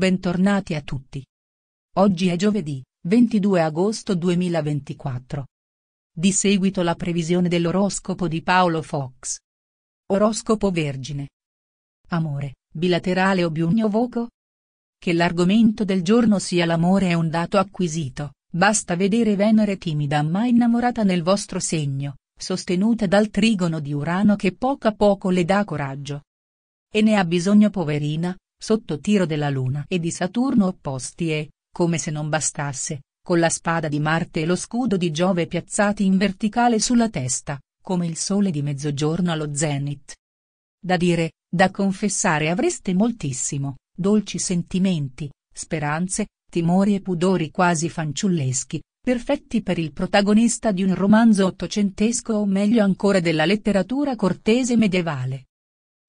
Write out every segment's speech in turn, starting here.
Bentornati a tutti. Oggi è giovedì, 22 agosto 2024. Di seguito la previsione dell'oroscopo di Paolo Fox. Oroscopo Vergine. Amore, bilaterale o biugnovoco? Che l'argomento del giorno sia l'amore è un dato acquisito, basta vedere Venere timida ma innamorata nel vostro segno, sostenuta dal trigono di Urano che poco a poco le dà coraggio. E ne ha bisogno poverina, sotto tiro della Luna e di Saturno opposti e, come se non bastasse, con la spada di Marte e lo scudo di Giove piazzati in verticale sulla testa, come il sole di mezzogiorno allo zenit. Da dire, da confessare avreste moltissimo, dolci sentimenti, speranze, timori e pudori quasi fanciulleschi, perfetti per il protagonista di un romanzo ottocentesco o meglio ancora della letteratura cortese medievale.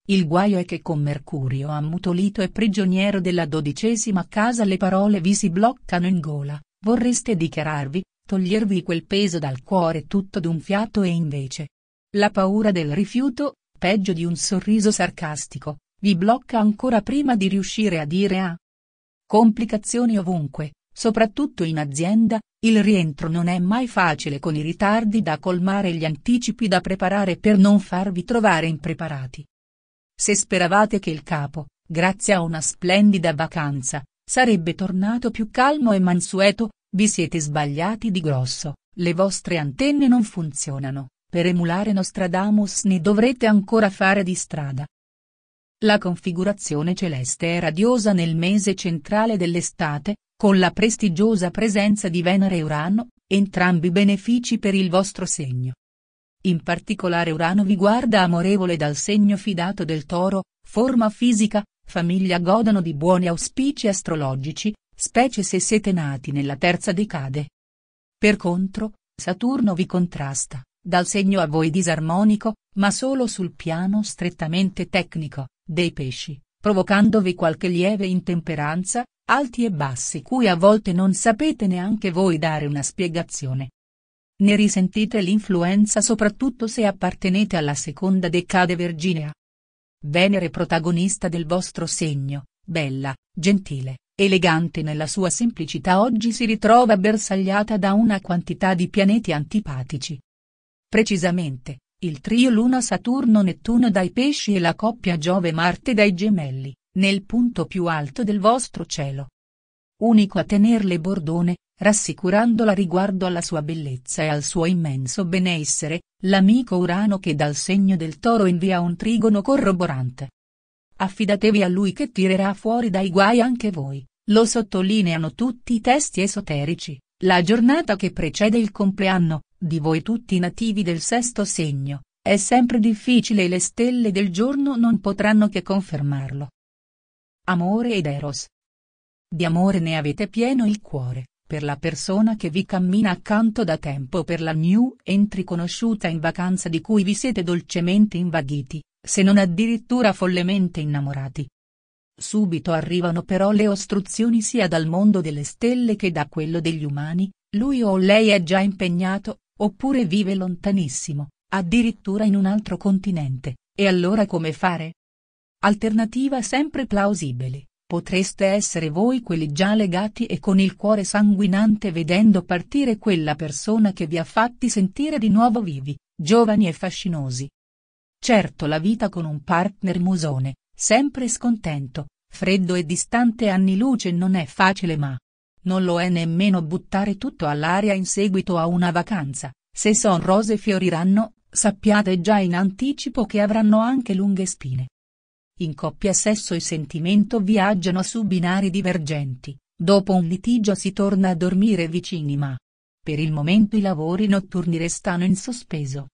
Il guaio è che con Mercurio ammutolito e prigioniero della dodicesima casa le parole vi si bloccano in gola, vorreste dichiararvi, togliervi quel peso dal cuore tutto d'un fiato e invece. La paura del rifiuto, peggio di un sorriso sarcastico, vi blocca ancora prima di riuscire a dire a. Complicazioni ovunque, soprattutto in azienda, il rientro non è mai facile con i ritardi da colmare e gli anticipi da preparare per non farvi trovare impreparati. Se speravate che il capo, grazie a una splendida vacanza, sarebbe tornato più calmo e mansueto, vi siete sbagliati di grosso, le vostre antenne non funzionano, per emulare Nostradamus ne dovrete ancora fare di strada. La configurazione celeste è radiosa nel mese centrale dell'estate, con la prestigiosa presenza di Venere e Urano, entrambi benefici per il vostro segno. In particolare Urano vi guarda amorevole dal segno fidato del toro, forma fisica, famiglia godono di buoni auspici astrologici, specie se siete nati nella terza decade. Per contro, Saturno vi contrasta, dal segno a voi disarmonico, ma solo sul piano strettamente tecnico, dei pesci, provocandovi qualche lieve intemperanza, alti e bassi cui a volte non sapete neanche voi dare una spiegazione ne risentite l'influenza soprattutto se appartenete alla seconda decade virginea. Venere protagonista del vostro segno, bella, gentile, elegante nella sua semplicità oggi si ritrova bersagliata da una quantità di pianeti antipatici. Precisamente, il trio Luna-Saturno-Nettuno dai pesci e la coppia Giove-Marte dai gemelli, nel punto più alto del vostro cielo. Unico a tenerle bordone, rassicurandola riguardo alla sua bellezza e al suo immenso benessere, l'amico Urano che dal segno del toro invia un trigono corroborante. Affidatevi a lui che tirerà fuori dai guai anche voi, lo sottolineano tutti i testi esoterici, la giornata che precede il compleanno, di voi tutti nativi del sesto segno, è sempre difficile e le stelle del giorno non potranno che confermarlo. Amore ed Eros. Di amore ne avete pieno il cuore per la persona che vi cammina accanto da tempo per la new entry conosciuta in vacanza di cui vi siete dolcemente invaghiti, se non addirittura follemente innamorati. Subito arrivano però le ostruzioni sia dal mondo delle stelle che da quello degli umani, lui o lei è già impegnato, oppure vive lontanissimo, addirittura in un altro continente, e allora come fare? Alternativa sempre plausibile, Potreste essere voi quelli già legati e con il cuore sanguinante vedendo partire quella persona che vi ha fatti sentire di nuovo vivi, giovani e fascinosi. Certo la vita con un partner musone, sempre scontento, freddo e distante anni luce non è facile ma non lo è nemmeno buttare tutto all'aria in seguito a una vacanza, se son rose fioriranno, sappiate già in anticipo che avranno anche lunghe spine, in coppia sesso e sentimento viaggiano su binari divergenti, dopo un litigio si torna a dormire vicini ma. Per il momento i lavori notturni restano in sospeso.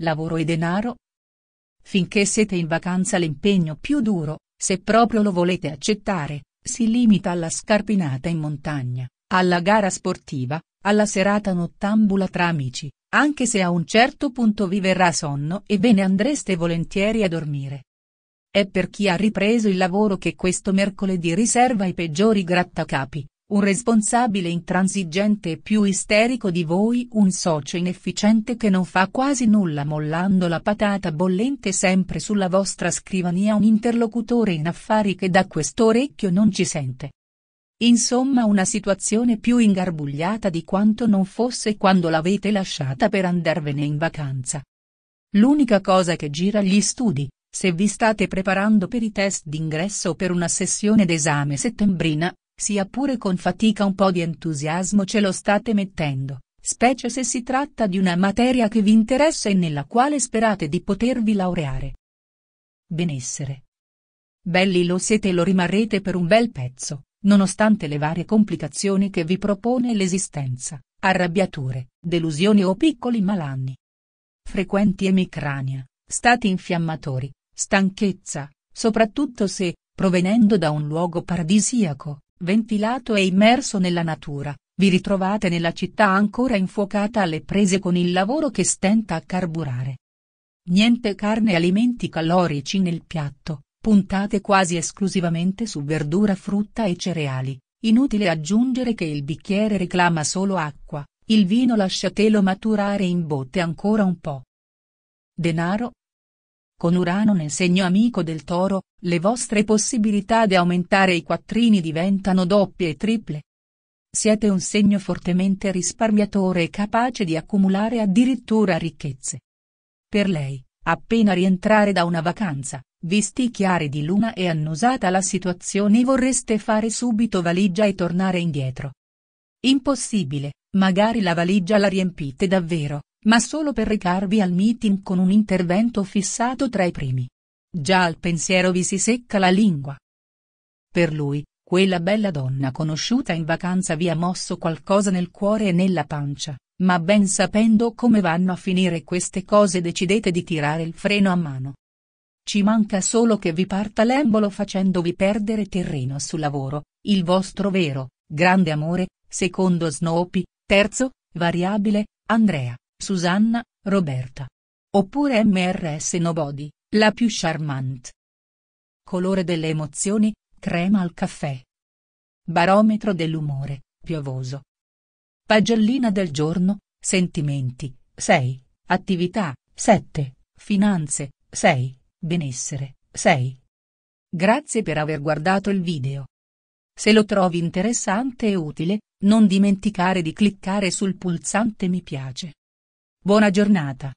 Lavoro e denaro? Finché siete in vacanza l'impegno più duro, se proprio lo volete accettare, si limita alla scarpinata in montagna, alla gara sportiva, alla serata nottambula tra amici, anche se a un certo punto vi verrà sonno e ve ne andreste volentieri a dormire. È per chi ha ripreso il lavoro che questo mercoledì riserva i peggiori grattacapi, un responsabile intransigente e più isterico di voi un socio inefficiente che non fa quasi nulla mollando la patata bollente sempre sulla vostra scrivania un interlocutore in affari che da quest'orecchio non ci sente. Insomma una situazione più ingarbugliata di quanto non fosse quando l'avete lasciata per andarvene in vacanza. L'unica cosa che gira gli studi, se vi state preparando per i test d'ingresso o per una sessione d'esame settembrina, sia pure con fatica un po' di entusiasmo ce lo state mettendo, specie se si tratta di una materia che vi interessa e nella quale sperate di potervi laureare. Benessere. Belli lo siete e lo rimarrete per un bel pezzo, nonostante le varie complicazioni che vi propone l'esistenza, arrabbiature, delusioni o piccoli malanni. Frequenti emicrania, stati infiammatori, Stanchezza, soprattutto se, provenendo da un luogo paradisiaco, ventilato e immerso nella natura, vi ritrovate nella città ancora infuocata alle prese con il lavoro che stenta a carburare. Niente carne e alimenti calorici nel piatto, puntate quasi esclusivamente su verdura frutta e cereali, inutile aggiungere che il bicchiere reclama solo acqua, il vino lasciatelo maturare in botte ancora un po'. Denaro, con Urano nel segno amico del toro, le vostre possibilità di aumentare i quattrini diventano doppie e triple. Siete un segno fortemente risparmiatore e capace di accumulare addirittura ricchezze. Per lei, appena rientrare da una vacanza, visti chiari di luna e annusata la situazione vorreste fare subito valigia e tornare indietro. Impossibile, magari la valigia la riempite davvero, ma solo per recarvi al meeting con un intervento fissato tra i primi. Già al pensiero vi si secca la lingua. Per lui, quella bella donna conosciuta in vacanza vi ha mosso qualcosa nel cuore e nella pancia, ma ben sapendo come vanno a finire queste cose decidete di tirare il freno a mano. Ci manca solo che vi parta l'embolo facendovi perdere terreno sul lavoro, il vostro vero, grande amore, secondo Snoopy, terzo, variabile, Andrea. Susanna, Roberta. Oppure MRS Nobody, la più charmante. Colore delle emozioni, crema al caffè. Barometro dell'umore, piovoso. Pagellina del giorno, sentimenti, 6, attività, 7, finanze, 6, benessere, 6. Grazie per aver guardato il video. Se lo trovi interessante e utile, non dimenticare di cliccare sul pulsante mi piace. Buona giornata.